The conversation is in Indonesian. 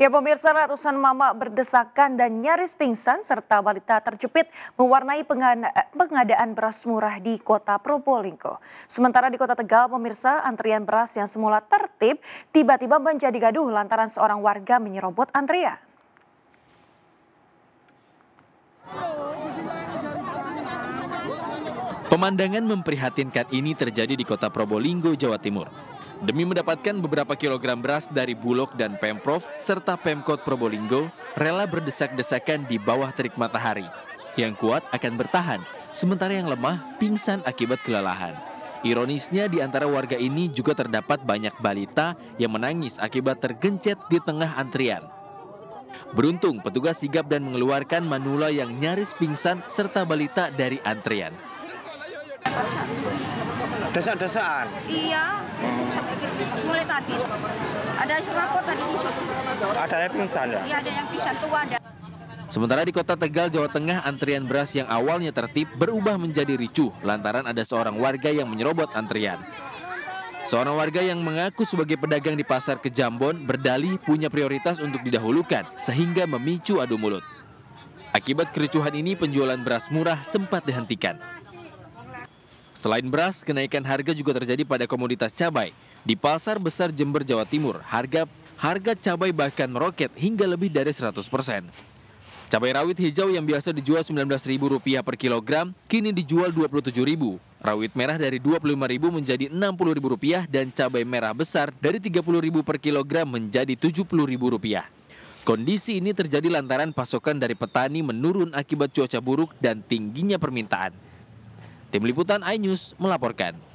Ya pemirsa ratusan mama berdesakan dan nyaris pingsan serta balita terjepit mewarnai eh, pengadaan beras murah di kota Probolinggo. Sementara di kota Tegal pemirsa antrian beras yang semula tertib tiba-tiba menjadi gaduh lantaran seorang warga menyerobot antrian. Pemandangan memprihatinkan ini terjadi di kota Probolinggo, Jawa Timur. Demi mendapatkan beberapa kilogram beras dari Bulog dan Pemprov serta Pemkot Probolinggo, rela berdesak-desakan di bawah terik matahari. Yang kuat akan bertahan, sementara yang lemah pingsan akibat kelelahan. Ironisnya di antara warga ini juga terdapat banyak balita yang menangis akibat tergencet di tengah antrian. Beruntung petugas sigap dan mengeluarkan manula yang nyaris pingsan serta balita dari antrian. Desa-desaan? Iya, hmm. mulai tadi. Ada serapot tadi di Ada yang pingsan ya? Iya, ada yang pingsan tua ada. Sementara di kota Tegal, Jawa Tengah, antrian beras yang awalnya tertib berubah menjadi ricuh lantaran ada seorang warga yang menyerobot antrian. Seorang warga yang mengaku sebagai pedagang di pasar Kejambon berdalih punya prioritas untuk didahulukan sehingga memicu adu mulut. Akibat kericuhan ini penjualan beras murah sempat dihentikan. Selain beras, kenaikan harga juga terjadi pada komoditas cabai. Di pasar besar Jember, Jawa Timur, harga harga cabai bahkan meroket hingga lebih dari 100 persen. Cabai rawit hijau yang biasa dijual Rp19.000 per kilogram kini dijual Rp27.000. Rawit merah dari Rp25.000 menjadi Rp60.000 dan cabai merah besar dari Rp30.000 per kilogram menjadi Rp70.000. Kondisi ini terjadi lantaran pasokan dari petani menurun akibat cuaca buruk dan tingginya permintaan. Tim Liputan iNews melaporkan.